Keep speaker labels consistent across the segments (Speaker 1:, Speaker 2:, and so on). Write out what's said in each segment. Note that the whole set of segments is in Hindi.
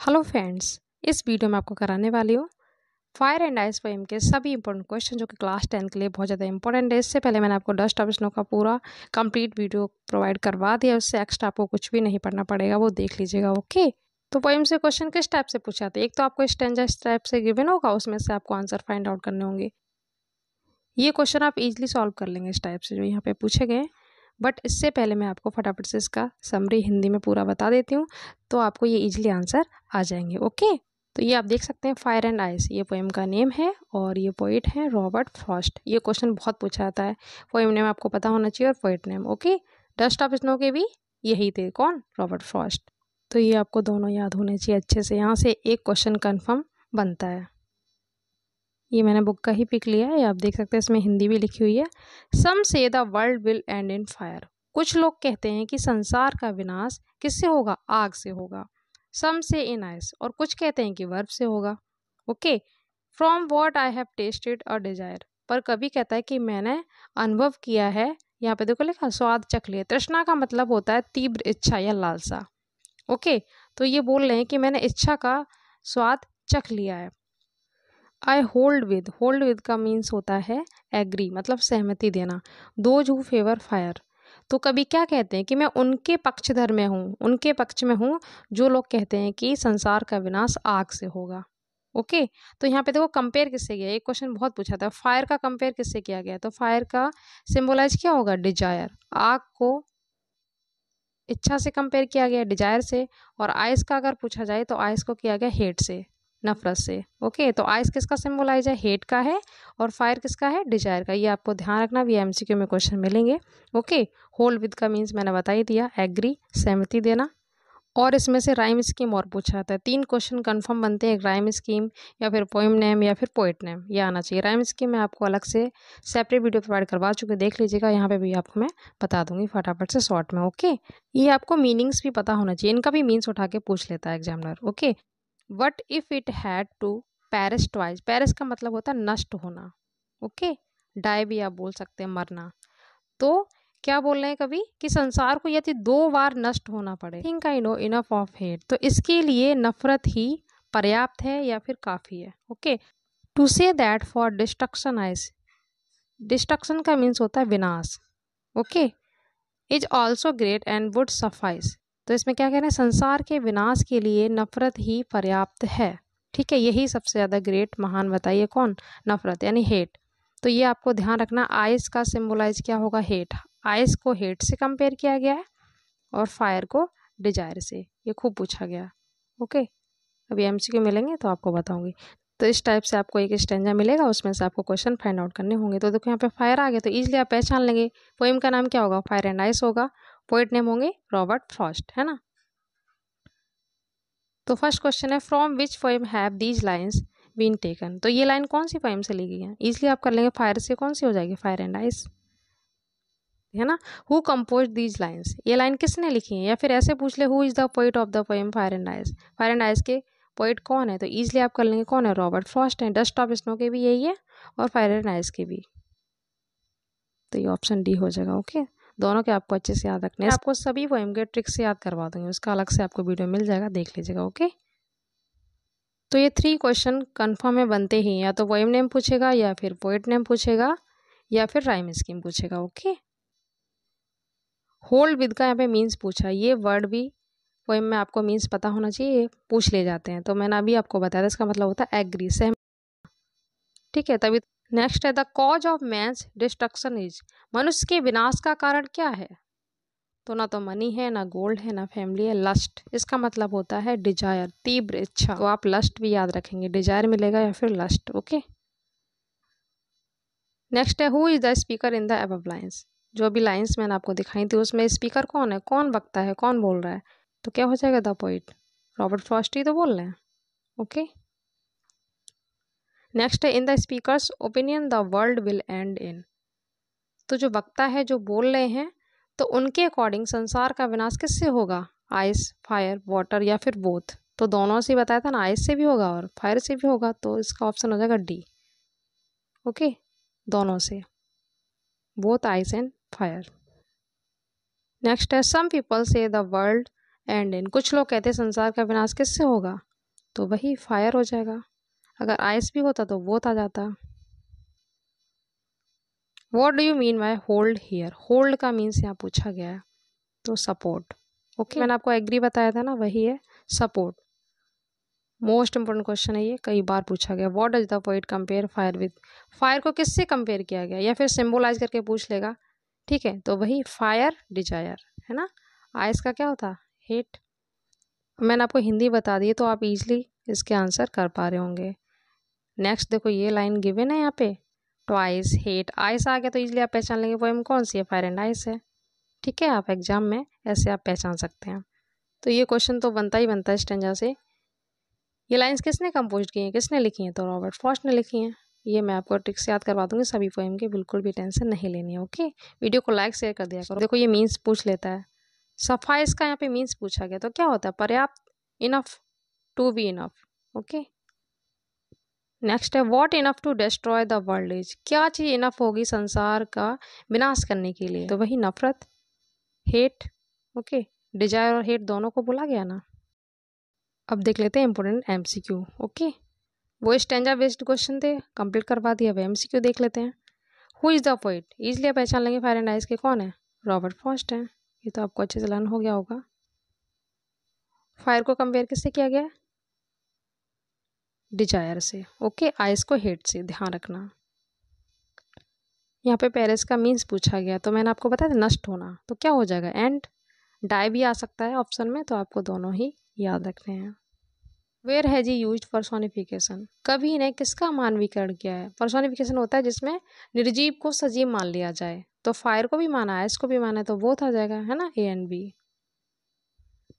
Speaker 1: हेलो फ्रेंड्स इस वीडियो में आपको कराने वाली हूँ फायर एंड आइस पोएम के सभी इंपॉर्टेंट क्वेश्चन जो कि क्लास टेन के लिए बहुत ज़्यादा इंपॉर्टेंट है इससे पहले मैंने आपको डस्ट ऑप्शनों स्नो का पूरा कंप्लीट वीडियो प्रोवाइड करवा दिया उससे एक्स्ट्रा आपको कुछ भी नहीं पढ़ना पड़ेगा वो देख लीजिएगा ओके तो पोएम से क्वेश्चन किस टाइप से पूछा था एक तो आपको स्टेंजा इस टाइप से गिवन होगा उसमें से आपको आंसर फाइंड आउट करने होंगे ये क्वेश्चन आप इजिली सॉल्व कर लेंगे इस टाइप से जो यहाँ पे पूछे गए हैं बट इससे पहले मैं आपको फटाफट से इसका समरी हिंदी में पूरा बता देती हूँ तो आपको ये इजीली आंसर आ जाएंगे ओके तो ये आप देख सकते हैं फायर एंड आइस ये पोएम का नेम है और ये पोइट है रॉबर्ट फ्रॉस्ट ये क्वेश्चन बहुत पूछा जाता है पोएम नेम आपको पता होना चाहिए और poet name okay dust of snow के भी यही थे कौन रॉबर्ट फ्रॉस्ट तो ये आपको दोनों याद होने चाहिए अच्छे से यहाँ से एक क्वेश्चन कन्फर्म बनता है ये मैंने बुक का ही पिक लिया है आप देख सकते हैं इसमें हिंदी भी लिखी हुई है some say the world will end in fire कुछ लोग कहते हैं कि संसार का विनाश किससे होगा आग से होगा सम से इन आइस और कुछ कहते हैं कि वर्ब से होगा okay from what I have tasted और डिजायर पर कभी कहता है कि मैंने अनुभव किया है यहाँ पे देखो लिखा स्वाद चख लिया तृष्णा का मतलब होता है तीव्र इच्छा या लालसा ओके तो ये बोल रहे हैं कि मैंने इच्छा का स्वाद चख लिया है I hold with hold with का मीन्स होता है एग्री मतलब सहमति देना दोज हु फेवर फायर तो कभी क्या कहते हैं कि मैं उनके पक्षधर में हूँ उनके पक्ष में हूँ जो लोग कहते हैं कि संसार का विनाश आग से होगा ओके okay? तो यहाँ पे देखो कंपेयर किससे गया एक क्वेश्चन बहुत पूछा था फायर का कंपेयर किससे किया गया तो फायर का सिम्बोलाइज क्या होगा डिजायर आग को इच्छा से कंपेयर किया गया डिजायर से और आइस का अगर पूछा जाए तो आइस को किया गया हेट से नफरत से ओके तो आइस किसका सिम्बोलाइज है हेट का है और फायर किसका है डिजायर का ये आपको ध्यान रखना भी एमसीक्यू में क्वेश्चन मिलेंगे ओके होल विद का मीन्स मैंने बता ही दिया एग्री सहमति देना और इसमें से राइम स्कीम और पूछा जाता है तीन क्वेश्चन कंफर्म बनते हैं एक राइम स्कीम या फिर पोइम नेम या फिर पोइट नेम ये आना चाहिए राइम स्कीम मैं आपको अलग से सेपरेट वीडियो प्रोवाइड करवा चुके देख लीजिएगा यहाँ पे भी आपको मैं बता दूंगी फटाफट से शॉर्ट में ओके ये आपको मीनिंग्स भी पता होना चाहिए इनका भी मीन्स उठा के पूछ लेता है examiner okay what if it had to perish twice perish का मतलब होता है नष्ट होना ओके डाई भी आप बोल सकते हैं मरना तो क्या बोल रहे हैं कभी कि संसार को यदि दो बार नष्ट होना पड़े think I know enough of hate तो इसके लिए नफरत ही पर्याप्त है या फिर काफ़ी है okay to say that for destruction ice destruction का मीन्स होता है विनाश okay is also great and would suffice तो इसमें क्या कह रहे हैं संसार के विनाश के लिए नफ़रत ही पर्याप्त है ठीक है यही सबसे ज़्यादा ग्रेट महान बताइए कौन नफ़रत यानी हेट तो ये आपको ध्यान रखना आइस का सिम्बोलाइज क्या होगा हेट आइस को हेट से कंपेयर किया गया है और फायर को डिजायर से ये खूब पूछा गया ओके अभी एम सी मिलेंगे तो आपको बताऊंगी तो इस टाइप से आपको एक स्टेंजा मिलेगा उसमें से आपको क्वेश्चन फाइंड आउट करने होंगे तो देखो यहाँ पे फायर आ गया तो ईजिली आप पहचान लेंगे पोइम का नाम क्या होगा फायर एंड आइस होगा पोइट नेम होंगे रॉबर्ट फ्रॉस्ट है ना तो फर्स्ट क्वेश्चन है from which poem have these lines been taken तो ये लाइन कौन सी पोइम से ली गई है इसलिए आप कर लेंगे फायर से कौन सी हो जाएगी फायर एंड आइस है ना हु कम्पोज दीज लाइन्स ये लाइन किसने लिखी है या फिर ऐसे पूछ ले who is the poet of the poem fire and ice fire and ice के पोइट कौन है तो ईजिली आप कर लेंगे कौन है रॉबर्ट फ्रॉस्ट है डस्ट ऑफ स्नो के भी यही है और फायर एंड आइस के भी तो ये ऑप्शन डी हो जाएगा ओके okay? दोनों के आपको अच्छे से याद रखने हैं आपको सभी पोएम के ट्रिक्स याद करवा दूँगी उसका अलग से आपको वीडियो मिल जाएगा देख लीजिएगा ओके तो ये थ्री क्वेश्चन कन्फर्म है बनते ही या तो पोएम नेम पूछेगा या फिर पोइट नेम पूछेगा या फिर राइम स्कीम पूछेगा ओके होल्ड विद का यहाँ पे मीन्स पूछा ये वर्ड भी पोएम में आपको मीन्स पता होना चाहिए पूछ ले जाते हैं तो मैंने अभी आपको बताया था इसका मतलब होता है एग्री सहम ठीक है तभी नेक्स्ट है the cause of man's destruction is मनुष्य के विनाश का कारण क्या है तो ना तो मनी है ना गोल्ड है ना फैमिली है लस्ट इसका मतलब होता है डिजायर तीव्र इच्छा तो आप लस्ट भी याद रखेंगे डिजायर मिलेगा या फिर लस्ट ओके नेक्स्ट है who is the speaker in the above lines जो भी लाइन्स मैंने आपको दिखाई थी उसमें स्पीकर कौन है कौन बकता है कौन बोल रहा है तो क्या हो जाएगा द पोइट रॉबर्ट फ्रॉस्टी तो बोल रहे हैं ओके okay? नेक्स्ट है in the speaker's opinion the world will end in तो जो वक्ता है जो बोल रहे हैं तो उनके अकॉर्डिंग संसार का विनाश किससे होगा आइस फायर वाटर या फिर बोथ तो दोनों से बताया था ना आइस से भी होगा और फायर से भी होगा तो इसका ऑप्शन हो जाएगा डी ओके दोनों से both ice and fire next है some people say the world end in कुछ लोग कहते हैं संसार का विनाश किससे होगा तो वही फायर हो जाएगा अगर आइस भी होता तो वो आ जाता what do you mean by hold here hold का मीन्स यहाँ पूछा गया है तो सपोर्ट ओके मैंने आपको एग्री बताया था ना वही है सपोर्ट मोस्ट इम्पोर्टेंट क्वेश्चन है ये कई बार पूछा गया what does the poet compare fire with fire को किससे कंपेयर किया गया या फिर सिम्बोलाइज करके पूछ लेगा ठीक है तो वही फायर डिजायर है ना आइस का क्या होता हेट मैंने आपको हिंदी बता दी तो आप इजली इसके आंसर कर पा रहे होंगे नेक्स्ट देखो ये लाइन गिवेन है यहाँ पे ट्वाइस हेट आइस आ गया तो इजिली आप पहचान लेंगे पोएम कौन सी है फायर एंड आइस है ठीक है आप एग्जाम में ऐसे आप पहचान सकते हैं तो ये क्वेश्चन तो बनता ही बनता है स्टेंजा से ये लाइन्स किसने कंपोज की हैं किसने लिखी हैं तो रॉबर्ट फॉस्ट ने लिखी हैं ये मैं आपको ट्रिक्स याद करवा दूंगी सभी पोएम के बिल्कुल भी टेंशन नहीं लेनी है ओके वीडियो को लाइक शेयर कर दिया करो देखो ये मीन्स पूछ लेता है सफाइस का यहाँ पे मीन्स पूछा गया तो क्या होता है पर्याप्त enough to be enough okay next है what enough to destroy the world is क्या चीज़ इनफ होगी संसार का विनाश करने के लिए तो वही नफरत हेट ओके डिजायर और हेट दोनों को बोला गया ना अब देख लेते हैं important M C Q okay वो स्टेंजा बेस्ड क्वेश्चन थे कंप्लीट करवा दिया अब एम सी क्यू देख लेते हैं who is the poet easily आप पहचान लेंगे फायर एंड आइज के कौन है रॉबर्ट फॉस्ट हैं ये तो आपको अच्छे से लर्न हो गया होगा फायर को कंपेयर किससे किया गया है डिजायर से ओके आइस को हेट से ध्यान रखना यहाँ पे पेरिस का मीन्स पूछा गया तो मैंने आपको बताया था नष्ट होना तो क्या हो जाएगा एंड डाई भी आ सकता है ऑप्शन में तो आपको दोनों ही याद रखने हैं where has he use personification कभी ने किसका मानवीकरण किया है परसोनिफिकेशन होता है जिसमें निर्जीव को सजीव मान लिया जाए तो फायर को भी माना है इसको भी माना है तो वो था जाएगा है ना ए एंड बी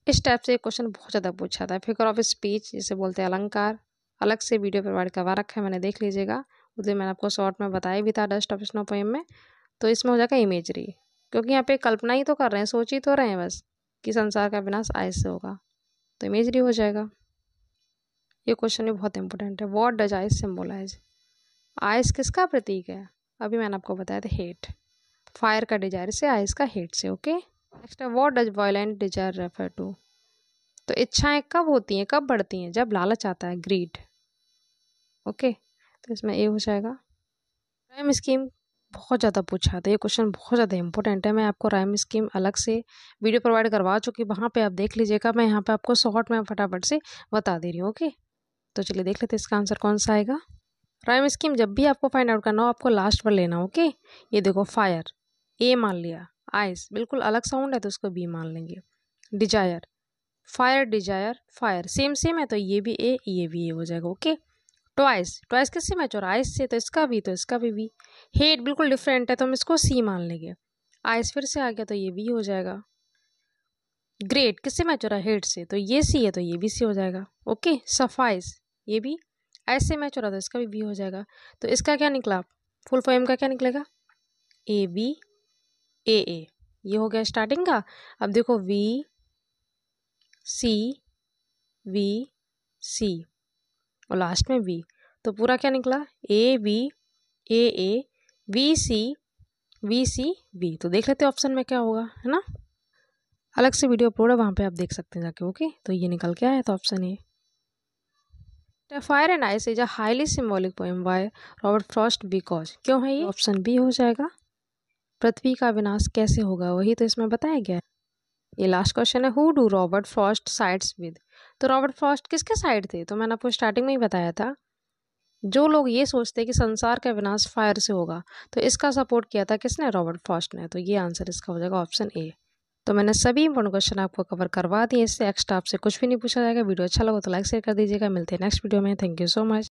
Speaker 1: इस टाइप से क्वेश्चन बहुत ज़्यादा पूछा था फिगर ऑफ स्पीच जिसे बोलते हैं अलंकार अलग से वीडियो प्रोवाइड करवा रखा है मैंने देख लीजिएगा उसमें मैंने आपको शॉर्ट में बताया भी था डस्ट ऑफ स्नो पोएम में तो इसमें हो जाएगा इमेजरी क्योंकि यहाँ पे कल्पना ही तो कर रहे हैं सोच ही तो रहे हैं बस कि संसार का विनाश आयस से होगा तो इमेजरी हो जाएगा ये क्वेश्चन भी बहुत इंपॉर्टेंट है what does ice symbolise ice किसका प्रतीक है अभी मैंने आपको बताया था हेट फायर का डिजायर से आइस का हेट से ओके नेक्स्ट है what does violent desire refer to तो इच्छाएं कब होती हैं कब बढ़ती हैं जब लालच आता है ग्रीड ओके तो इसमें ए हो जाएगा राइम स्कीम बहुत ज़्यादा पूछा था ये क्वेश्चन बहुत ज़्यादा इंपॉर्टेंट है मैं आपको राइम स्कीम अलग से वीडियो प्रोवाइड करवा चुकी वहाँ पर आप देख लीजिएगा मैं यहाँ पर आपको शॉर्ट में फटाफट से बता दे रही हूँ ओके तो चलिए देख लेते इसका आंसर कौन सा आएगा राइम स्कीम जब भी आपको फाइंड आउट करना हो आपको लास्ट पर लेना ओके ये देखो फायर ए मान लिया आइस बिल्कुल अलग साउंड है तो उसको बी मान लेंगे desire fire desire fire same same है तो ये भी ए ये भी ए हो जाएगा ओके ट्वाइस ट्वाइस किससे मैच हो रहा है आइस से तो इसका भी तो इसका भी वी हेट बिल्कुल डिफरेंट है तो हम इसको सी मान लेंगे आइस फिर से आ गया तो ये वी हो जाएगा ग्रेट किससे मैच हो रहा है हेट से तो ये सी है तो ये भी सी हो जाएगा ओके सफाइस ये भी आइस से मैच हो रहा था इसका भी वी हो जाएगा तो इसका क्या निकला फुल फॉर्म का क्या निकलेगा ए बी ए ए ये हो गया स्टार्टिंग का अब देखो वी सी वी सी और लास्ट में वी तो पूरा क्या निकला A B A A B C B C B तो देख लेते ऑप्शन में क्या होगा है ना अलग से वीडियो अपलोड है वहाँ पे आप देख सकते हैं जाके ओके तो ये निकल के आया तो option A fire and ice is a highly symbolic poem by Robert Frost because क्यों है ये ऑप्शन बी हो जाएगा पृथ्वी का विनाश कैसे होगा वही तो इसमें बताया गया है ये लास्ट क्वेश्चन है who do Robert Frost sides with तो रॉबर्ट फ्रॉस्ट किसके साइड थे तो मैंने आपको स्टार्टिंग में ही बताया था जो लोग ये सोचते कि संसार का विनाश फायर से होगा तो इसका सपोर्ट किया था किसने रॉबर्ट फॉस्ट ने तो ये आंसर इसका हो जाएगा ऑप्शन ए तो मैंने सभी इंपॉर्टेंट क्वेश्चन आपको कवर करवा दिए इससे एक्स्ट्रा आपसे कुछ भी नहीं पूछा जाएगा वीडियो अच्छा लगा तो लाइक शेयर कर दीजिएगा मिलते हैं नेक्स्ट वीडियो में थैंक यू सो मच